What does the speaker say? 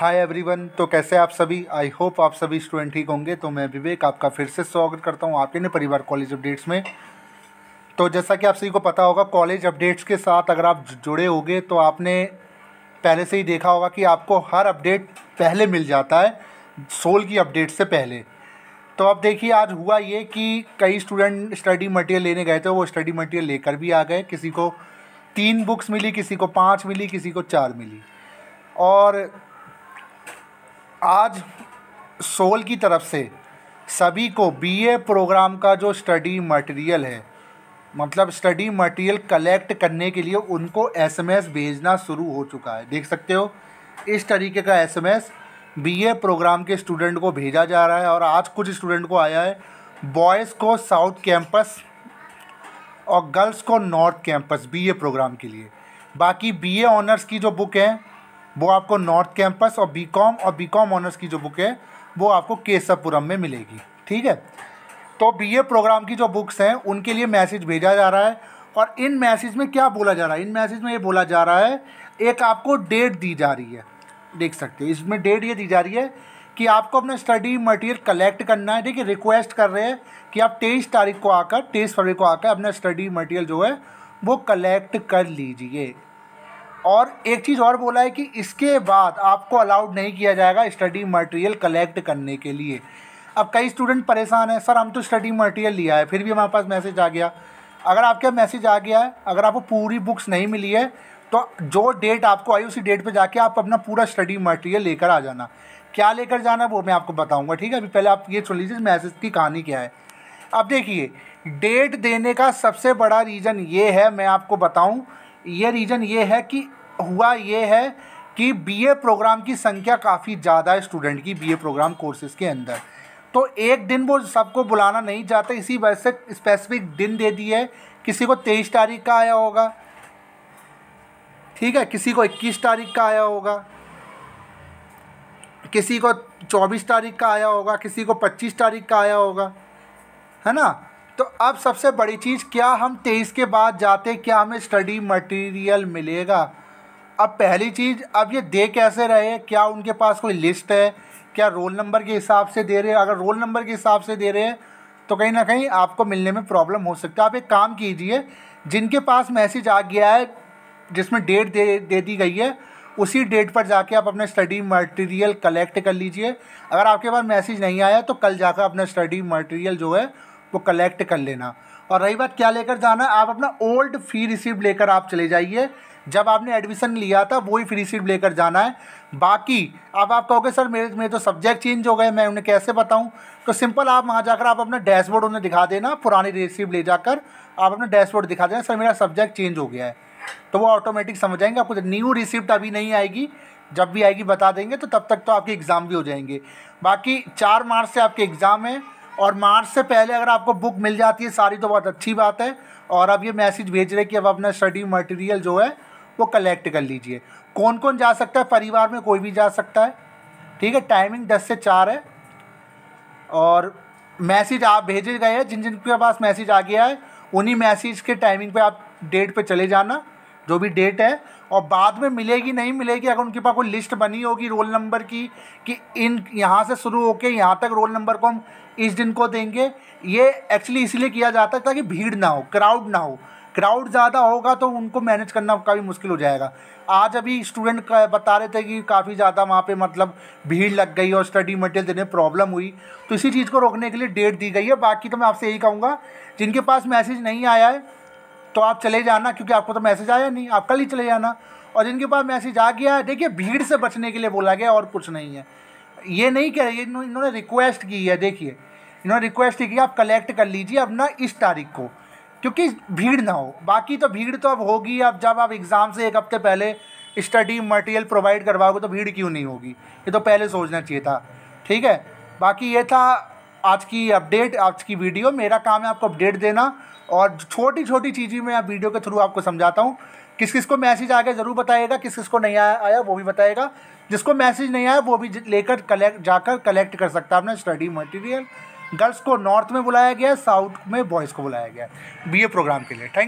hi everyone तो कैसे आप सभी आई होप आप सभी स्टूडेंट ठीक होंगे तो मैं विवेक आपका फिर से स्वागत करता हूँ आपके ने परिवार कॉलेज अपडेट्स में तो जैसा कि आप सभी को पता होगा कॉलेज अपडेट्स के साथ अगर आप जुड़े होंगे तो आपने पहले से ही देखा होगा कि आपको हर अपडेट पहले मिल जाता है सोल की अपडेट से पहले तो आप देखिए आज हुआ ये कि कई स्टूडेंट स्टडी मटेरियल लेने गए थे वो स्टडी मटेरियल लेकर भी आ गए किसी को तीन बुक्स मिली किसी को पाँच मिली किसी को चार मिली और आज सोल की तरफ से सभी को बीए प्रोग्राम का जो स्टडी मटेरियल है मतलब स्टडी मटेरियल कलेक्ट करने के लिए उनको एसएमएस भेजना शुरू हो चुका है देख सकते हो इस तरीके का एसएमएस बीए प्रोग्राम के स्टूडेंट को भेजा जा रहा है और आज कुछ स्टूडेंट को आया है बॉयज़ को साउथ कैंपस और गर्ल्स को नॉर्थ कैंपस बीए प्रोग्राम के लिए बाकी बीए ऑनर्स की जो बुक हैं वो आपको नॉर्थ कैंपस और बीकॉम और बीकॉम ऑनर्स की जो बुक है वो आपको केसवपुरम में मिलेगी ठीक है तो बीए प्रोग्राम की जो बुक्स हैं उनके लिए मैसेज भेजा जा रहा है और इन मैसेज में क्या बोला जा रहा है इन मैसेज में ये बोला जा रहा है एक आपको डेट दी जा रही है देख सकते हैं इसमें डेट ये दी जा रही है कि आपको अपना स्टडी मटेरियल कलेक्ट करना है देखिए रिक्वेस्ट कर रहे हैं कि आप तेईस तारीख को आकर तेईस फरवरी को आकर अपना स्टडी मटेरियल जो है वो कलेक्ट कर लीजिए और एक चीज़ और बोला है कि इसके बाद आपको अलाउड नहीं किया जाएगा स्टडी मटेरियल कलेक्ट करने के लिए अब कई स्टूडेंट परेशान हैं सर हम तो स्टडी मटेरियल लिया है फिर भी हमारे पास मैसेज आ गया अगर आपके मैसेज आ गया है अगर आपको पूरी बुक्स नहीं मिली है तो जो डेट आपको आई उसी डेट पर जाके आप अपना पूरा स्टडी मटेरियल लेकर आ जाना क्या लेकर जाना है वो मैं आपको बताऊँगा ठीक है अभी पहले आप ये सुन लीजिए मैसेज की कहानी क्या है अब देखिए डेट देने का सबसे बड़ा रीज़न ये है मैं आपको बताऊँ ये रीज़न ये है कि हुआ ये है कि बीए प्रोग्राम की संख्या काफ़ी ज़्यादा है स्टूडेंट की बीए प्रोग्राम कोर्सेज़ के अंदर तो एक दिन वो सबको बुलाना नहीं चाहते इसी वजह से स्पेसिफिक दिन दे दिए किसी को तेईस तारीख का आया होगा ठीक है किसी को इक्कीस तारीख का आया होगा किसी को चौबीस तारीख का आया होगा किसी को पच्चीस तारीख का आया होगा है ना तो अब सबसे बड़ी चीज़ क्या हम तेईस के बाद जाते क्या हमें स्टडी मटेरियल मिलेगा अब पहली चीज़ अब ये दे कैसे रहे क्या उनके पास कोई लिस्ट है क्या रोल नंबर के हिसाब से दे रहे हैं अगर रोल नंबर के हिसाब से दे रहे हैं तो कहीं ना कहीं आपको मिलने में प्रॉब्लम हो सकता है आप एक काम कीजिए जिनके पास मैसेज आ गया है जिसमें डेट दे दे दी गई है उसी डेट पर जाके आप अपने स्टडी मटेरियल कलेक्ट कर लीजिए अगर आपके पास मैसेज नहीं आया तो कल जाकर अपना स्टडी मटेरियल जो है वो कलेक्ट कर लेना और रही बात क्या लेकर जाना है आप अपना ओल्ड फ़ी रिसिप्ट लेकर आप चले जाइए जब आपने एडमिशन लिया था वही फ़ी रिसिप्ट लेकर जाना है बाकी अब आप कहोगे सर मेरे मेरे तो सब्जेक्ट चेंज हो गए मैं उन्हें कैसे बताऊं तो सिंपल आप वहाँ जाकर आप अपना डैशबोर्ड उन्हें दिखा देना पुरानी रिसिप्ट ले जाकर आप अपना डैशबोर्ड दिखा देना सर मेरा सब्जेक्ट चेंज हो गया है तो वो ऑटोमेटिक समझ जाएंगे आपको न्यू रिसिप्ट अभी नहीं आएगी जब भी आएगी बता देंगे तो तब तक तो आपके एग्ज़ाम भी हो जाएंगे बाकी चार मार्च से आपके एग्ज़ाम है और मार्च से पहले अगर आपको बुक मिल जाती है सारी तो बहुत अच्छी बात है और अब ये मैसेज भेज रहे कि अब अपना स्टडी मटेरियल जो है वो कलेक्ट कर लीजिए कौन कौन जा सकता है परिवार में कोई भी जा सकता है ठीक है टाइमिंग दस से चार है और मैसेज आप भेजे गए हैं जिन जिनके पास मैसेज आ गया है उन्हीं मैसेज के टाइमिंग पे आप डेट पे चले जाना जो भी डेट है और बाद में मिलेगी नहीं मिलेगी अगर उनके पास कोई लिस्ट बनी होगी रोल नंबर की कि इन यहाँ से शुरू होकर यहाँ तक रोल नंबर को हम इस दिन को देंगे ये एक्चुअली इसलिए किया जाता है ताकि भीड़ ना हो क्राउड ना हो क्राउड ज़्यादा होगा तो उनको मैनेज करना काफ़ी मुश्किल हो जाएगा आज अभी स्टूडेंट बता रहे थे कि काफ़ी ज़्यादा वहाँ पे मतलब भीड़ लग गई और स्टडी मटेरियल देने प्रॉब्लम हुई तो इसी चीज़ को रोकने के लिए डेट दी गई है बाकी तो मैं आपसे यही कहूँगा जिनके पास मैसेज नहीं आया है तो आप चले जाना क्योंकि आपको तो मैसेज आया नहीं आप कल ही चले जाना और जिनके पास मैसेज आ गया देखिए भीड़ से बचने के लिए बोला गया और कुछ नहीं है ये नहीं कह ये इन्होंने रिक्वेस्ट की है देखिए इन्होंने रिक्वेस्ट की आप कलेक्ट कर लीजिए अपना इस तारीख को क्योंकि भीड़ ना हो बाकी तो भीड़ तो अब होगी अब जब आप एग्ज़ाम से एक हफ्ते पहले स्टडी मटेरियल प्रोवाइड करवाओगे तो भीड़ क्यों नहीं होगी ये तो पहले सोचना चाहिए था ठीक है बाकी ये था आज की अपडेट आज की वीडियो मेरा काम है आपको अपडेट देना और छोटी छोटी चीज़ें मैं वीडियो के थ्रू आपको समझाता हूँ किस किस को मैसेज आ गया ज़रूर बताएगा किस किस को नहीं आया आया वो भी बताएगा जिसको मैसेज नहीं आया वो भी लेकर कलेक्ट जाकर कलेक्ट कर सकता है अपना स्टडी मटेरियल गर्ल्स को नॉर्थ में बुलाया गया साउथ में बॉयज़ को बुलाया गया बी प्रोग्राम के लिए थैंक